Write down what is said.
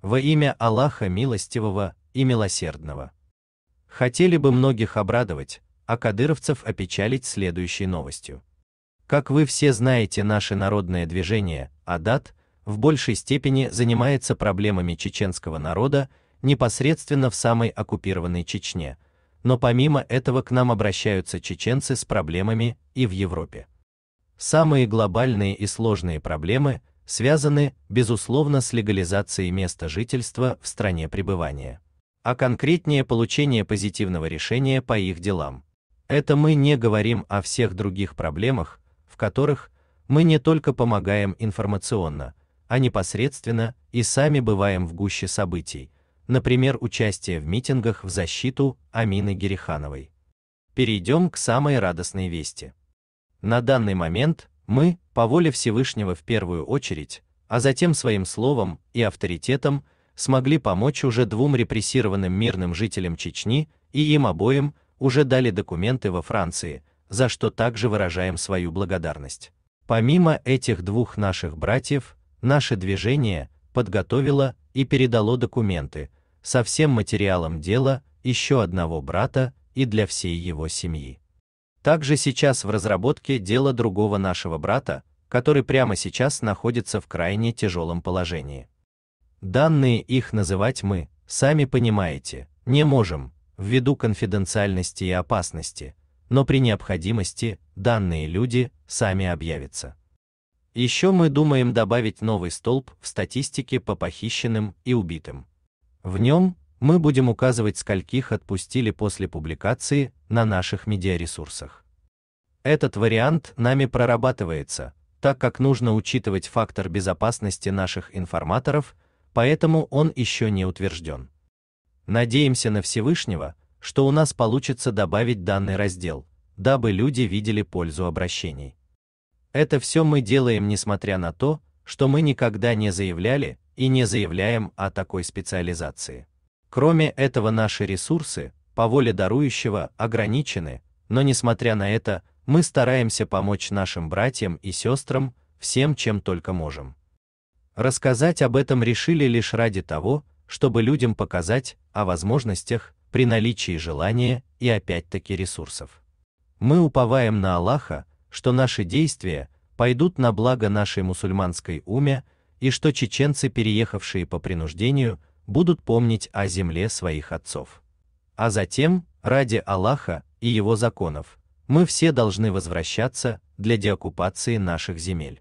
Во имя Аллаха милостивого и милосердного. Хотели бы многих обрадовать, а кадыровцев опечалить следующей новостью. Как вы все знаете, наше народное движение Адат в большей степени занимается проблемами чеченского народа непосредственно в самой оккупированной Чечне, но помимо этого к нам обращаются чеченцы с проблемами и в Европе. Самые глобальные и сложные проблемы, связаны, безусловно, с легализацией места жительства в стране пребывания, а конкретнее получение позитивного решения по их делам. Это мы не говорим о всех других проблемах, в которых мы не только помогаем информационно, а непосредственно и сами бываем в гуще событий, например, участие в митингах в защиту Амины Герихановой. Перейдем к самой радостной вести. На данный момент мы, по воле Всевышнего в первую очередь, а затем своим словом и авторитетом смогли помочь уже двум репрессированным мирным жителям Чечни, и им обоим уже дали документы во Франции, за что также выражаем свою благодарность. Помимо этих двух наших братьев, наше движение подготовило и передало документы со всем материалом дела еще одного брата и для всей его семьи. Также сейчас в разработке дело другого нашего брата, который прямо сейчас находится в крайне тяжелом положении. Данные их называть мы, сами понимаете, не можем, ввиду конфиденциальности и опасности, но при необходимости данные люди сами объявятся. Еще мы думаем добавить новый столб в статистике по похищенным и убитым. В нем мы будем указывать, скольких отпустили после публикации на наших медиаресурсах. Этот вариант нами прорабатывается, так как нужно учитывать фактор безопасности наших информаторов, поэтому он еще не утвержден. Надеемся на Всевышнего, что у нас получится добавить данный раздел, дабы люди видели пользу обращений. Это все мы делаем, несмотря на то, что мы никогда не заявляли и не заявляем о такой специализации. Кроме этого наши ресурсы, по воле дарующего, ограничены, но несмотря на это, мы стараемся помочь нашим братьям и сестрам, всем, чем только можем. Рассказать об этом решили лишь ради того, чтобы людям показать о возможностях при наличии желания и опять-таки ресурсов. Мы уповаем на Аллаха, что наши действия пойдут на благо нашей мусульманской уме, и что чеченцы, переехавшие по принуждению, будут помнить о земле своих отцов. А затем, ради Аллаха и его законов, мы все должны возвращаться для деоккупации наших земель.